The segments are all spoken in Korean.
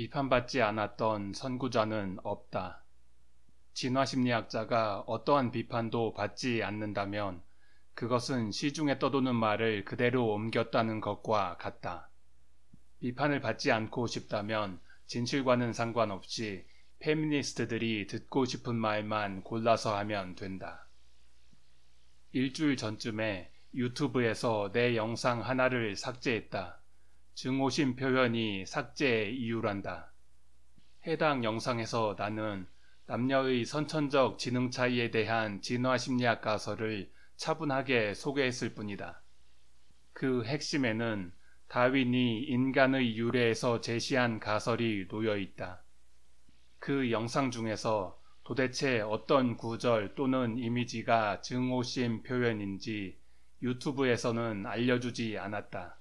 비판받지 않았던 선구자는 없다. 진화심리학자가 어떠한 비판도 받지 않는다면 그것은 시중에 떠도는 말을 그대로 옮겼다는 것과 같다. 비판을 받지 않고 싶다면 진실과는 상관없이 페미니스트들이 듣고 싶은 말만 골라서 하면 된다. 일주일 전쯤에 유튜브에서 내 영상 하나를 삭제했다. 증오심 표현이 삭제 이유란다. 해당 영상에서 나는 남녀의 선천적 지능 차이에 대한 진화 심리학 가설을 차분하게 소개했을 뿐이다. 그 핵심에는 다윈이 인간의 유래에서 제시한 가설이 놓여 있다. 그 영상 중에서 도대체 어떤 구절 또는 이미지가 증오심 표현인지 유튜브에서는 알려주지 않았다.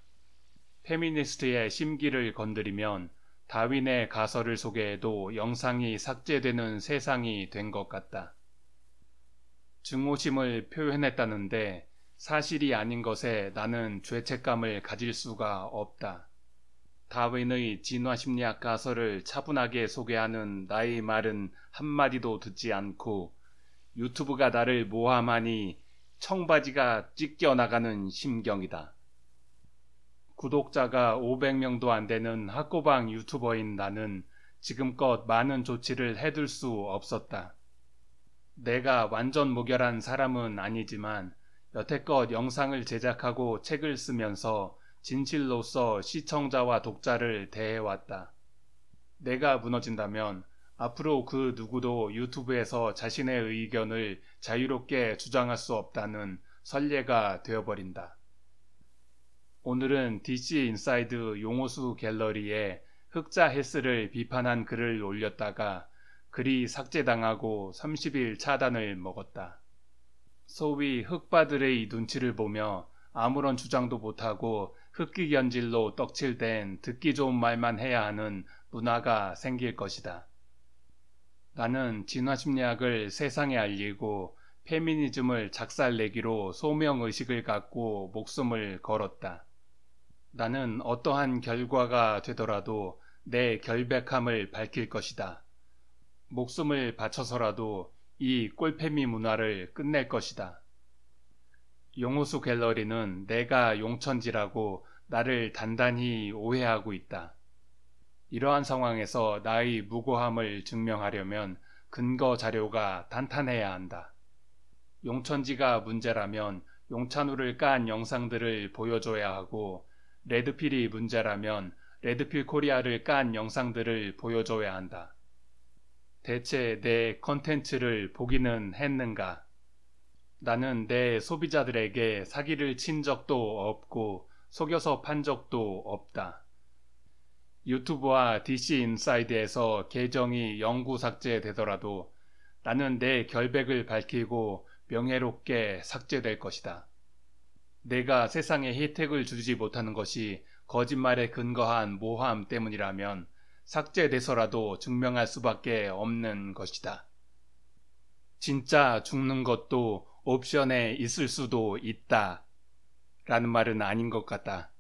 페미니스트의 심기를 건드리면 다윈의 가설을 소개해도 영상이 삭제되는 세상이 된 것 같다. 증오심을 표현했다는데 사실이 아닌 것에 나는 죄책감을 가질 수가 없다. 다윈의 진화심리학 가설을 차분하게 소개하는 나의 말은 한마디도 듣지 않고 유튜브가 나를 모함하니 청바지가 찢겨 나가는 심경이다. 구독자가 500명도 안 되는 학고방 유튜버인 나는 지금껏 많은 조치를 해둘 수 없었다. 내가 완전 무결한 사람은 아니지만 여태껏 영상을 제작하고 책을 쓰면서 진실로서 시청자와 독자를 대해왔다. 내가 무너진다면 앞으로 그 누구도 유튜브에서 자신의 의견을 자유롭게 주장할 수 없다는 선례가 되어버린다. 오늘은 DC 인사이드 용호수 갤러리에 흑자 헬스를 비판한 글을 올렸다가 글이 삭제당하고 30일 차단을 먹었다. 소위 흑바들의 눈치를 보며 아무런 주장도 못하고 흑기견질로 떡칠된 듣기 좋은 말만 해야 하는 문화가 생길 것이다. 나는 진화심리학을 세상에 알리고 페미니즘을 작살내기로 소명의식을 갖고 목숨을 걸었다. 나는 어떠한 결과가 되더라도 내 결백함을 밝힐 것이다. 목숨을 바쳐서라도 이 꼴패미 문화를 끝낼 것이다. 용호수 갤러리는 내가 용천지라고 나를 단단히 오해하고 있다. 이러한 상황에서 나의 무고함을 증명하려면 근거 자료가 단탄해야 한다. 용천지가 문제라면 용찬우를 깐 영상들을 보여줘야 하고 레드필이 문제라면 레드필 코리아를 깐 영상들을 보여줘야 한다. 대체 내 컨텐츠를 보기는 했는가? 나는 내 소비자들에게 사기를 친 적도 없고 속여서 판 적도 없다. 유튜브와 DC 인사이드에서 계정이 영구 삭제되더라도 나는 내 결백을 밝히고 명예롭게 삭제될 것이다. 내가 세상에 혜택을 주지 못하는 것이 거짓말에 근거한 모함 때문이라면 삭제돼서라도 증명할 수밖에 없는 것이다. 진짜 죽는 것도 옵션에 있을 수도 있다. 라는 말은 아닌 것 같다.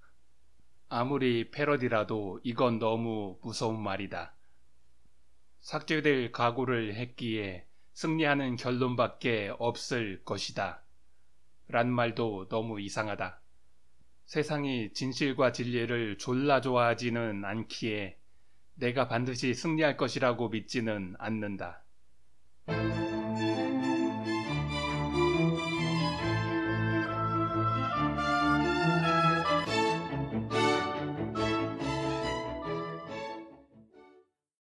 아무리 패러디라도 이건 너무 무서운 말이다. 삭제될 각오를 했기에 승리하는 결론밖에 없을 것이다. 란 말도 너무 이상하다. 세상이 진실과 진리를 졸라 좋아하지는 않기에 내가 반드시 승리할 것이라고 믿지는 않는다.